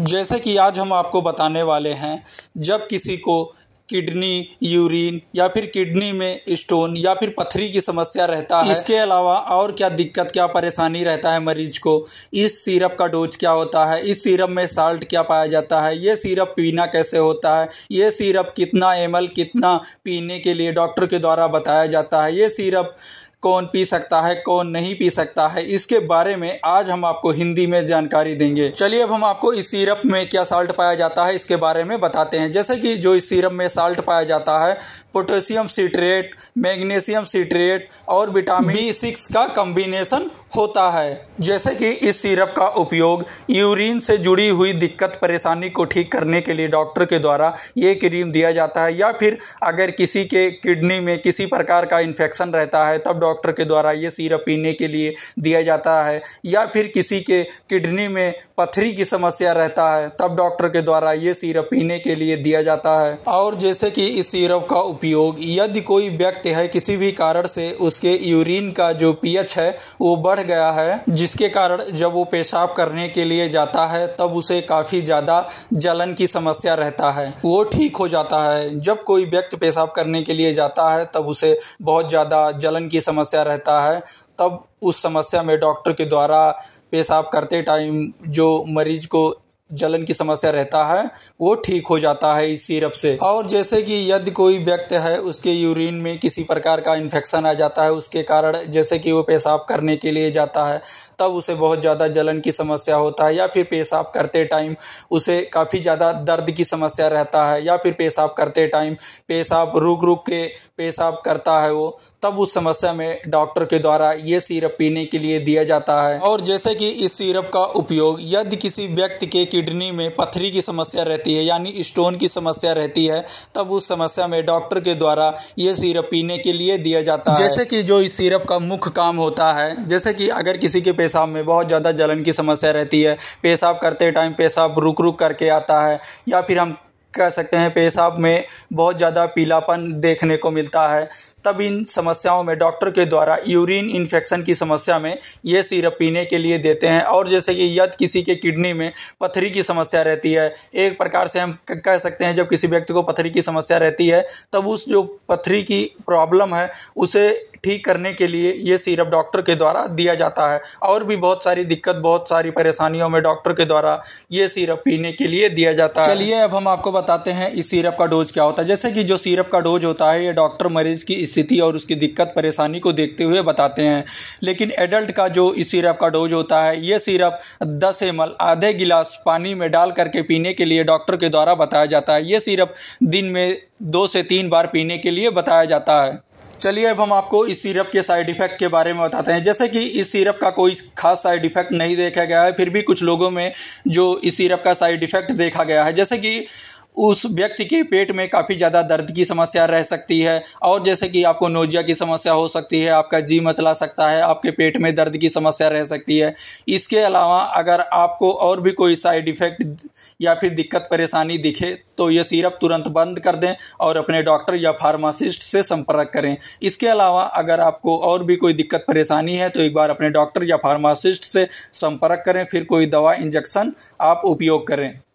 जैसे कि आज हम आपको बताने वाले हैं जब किसी को किडनी यूरिन या फिर किडनी में स्टोन या फिर पथरी की समस्या रहता है इसके अलावा और क्या दिक्कत क्या परेशानी रहता है मरीज को इस सीरप का डोज क्या होता है इस सीरप में साल्ट क्या पाया जाता है ये सीरप पीना कैसे होता है ये सीरप कितना एमल कितना पीने के लिए डॉक्टर के द्वारा बताया जाता है ये सीरप कौन पी सकता है कौन नहीं पी सकता है इसके बारे में आज हम आपको हिंदी में जानकारी देंगे चलिए अब हम आपको इस सिरप में क्या साल्ट पाया जाता है इसके बारे में बताते हैं जैसे कि जो इस सिरप में साल्ट पाया जाता है पोटेशियम सिट्रेट मैग्नीशियम सिट्रेट और विटामिन बी सिक्स का कम्बिनेशन होता है जैसे कि इस सिरप का उपयोग यूरिन से जुड़ी हुई दिक्कत परेशानी को ठीक करने के लिए डॉक्टर के द्वारा ये क्रीम दिया जाता है या फिर अगर किसी के किडनी में किसी प्रकार का इन्फेक्शन रहता है तब डॉक्टर के द्वारा ये सिरप पीने के लिए दिया जाता है या फिर किसी के किडनी में पथरी की समस्या रहता है तब डॉक्टर के द्वारा ये सिरप पीने के लिए दिया जाता है और जैसे कि इस सिरप का उपयोग यदि कोई व्यक्ति है किसी भी कारण से उसके यूरिन का जो पीएच है वो बढ़ बढ़ गया है जिसके कारण जब वो पेशाब करने के लिए जाता है तब उसे काफ़ी ज़्यादा जलन की समस्या रहता है वो ठीक हो जाता है जब कोई व्यक्ति पेशाब करने के लिए जाता है तब उसे बहुत ज़्यादा जलन की समस्या रहता है तब उस समस्या में डॉक्टर के द्वारा पेशाब करते टाइम जो मरीज को जलन की समस्या रहता है वो ठीक हो जाता है इस सिरप से और जैसे कि यदि कोई व्यक्ति है उसके यूरिन में किसी प्रकार का इन्फेक्शन आ जाता है उसके कारण जैसे कि वो पेशाब करने के लिए जाता है तब उसे बहुत ज़्यादा जलन की समस्या होता है या फिर पेशाब करते टाइम उसे काफ़ी ज़्यादा दर्द की समस्या रहता है या फिर पेशाब करते टाइम पेशाब रुक रुक के पेशाब करता है वो तब उस समस्या में डॉक्टर के द्वारा ये सीरप पीने के लिए दिया जाता है और जैसे कि इस सीरप का उपयोग यदि किसी व्यक्ति के किडनी में पथरी की समस्या रहती है यानी स्टोन की समस्या रहती है तब उस समस्या में डॉक्टर के द्वारा ये सीरप पीने के लिए दिया जाता है जैसे कि जो इस सीरप का मुख्य काम होता है जैसे कि अगर किसी के पेशाब में बहुत ज़्यादा जलन की समस्या रहती है पेशाब करते टाइम पेशाब रुक रुक करके आता है या फिर हम कह सकते हैं पेशाब में बहुत ज़्यादा पीलापन देखने को मिलता है तब इन समस्याओं में डॉक्टर के द्वारा यूरिन इन्फेक्शन की समस्या में ये सिरप पीने के लिए देते हैं और जैसे कि यद किसी के किडनी में पथरी की समस्या रहती है एक प्रकार से हम कह सकते हैं जब किसी व्यक्ति को पथरी की समस्या रहती है तब उस जो पथरी की प्रॉब्लम है उसे ठीक करने के लिए ये सिरप डॉक्टर के द्वारा दिया जाता है और भी बहुत सारी दिक्कत बहुत सारी परेशानियों में डॉक्टर के द्वारा ये सिरप पीने के लिए दिया जाता है चलिए अब हम आपको बताते हैं इस सिरप का डोज क्या होता है जैसे कि जो सिरप का डोज होता है ये डॉक्टर मरीज की स्थिति और उसकी दिक्कत परेशानी को देखते हुए बताते हैं लेकिन एडल्ट का जो इस सिरप का डोज होता है ये सिरप दस एम आधे गिलास पानी में डाल करके पीने के लिए डॉक्टर के द्वारा बताया जाता है ये सिरप दिन में दो से तीन बार पीने के लिए बताया जाता है चलिए अब हम आपको इस सिरप के साइड इफ़ेक्ट के बारे में बताते हैं जैसे कि इस सिरप का कोई खास साइड इफ़ेक्ट नहीं देखा गया है फिर भी कुछ लोगों में जो इस सिरप का साइड इफ़ेक्ट देखा गया है जैसे कि उस व्यक्ति के पेट में काफ़ी ज़्यादा दर्द की समस्या रह सकती है और जैसे कि आपको नोजिया की समस्या हो सकती है आपका जी मचला सकता है आपके पेट में दर्द की समस्या रह सकती है इसके अलावा अगर आपको और भी कोई साइड इफ़ेक्ट या फिर दिक्कत परेशानी दिखे तो ये सिरप तुरंत बंद कर दें और अपने डॉक्टर या फार्मासिस्ट से संपर्क करें इसके अलावा अगर आपको और भी कोई दिक्कत परेशानी है तो एक बार अपने डॉक्टर या फार्मासिस्ट से संपर्क करें फिर कोई दवा इंजेक्शन आप उपयोग करें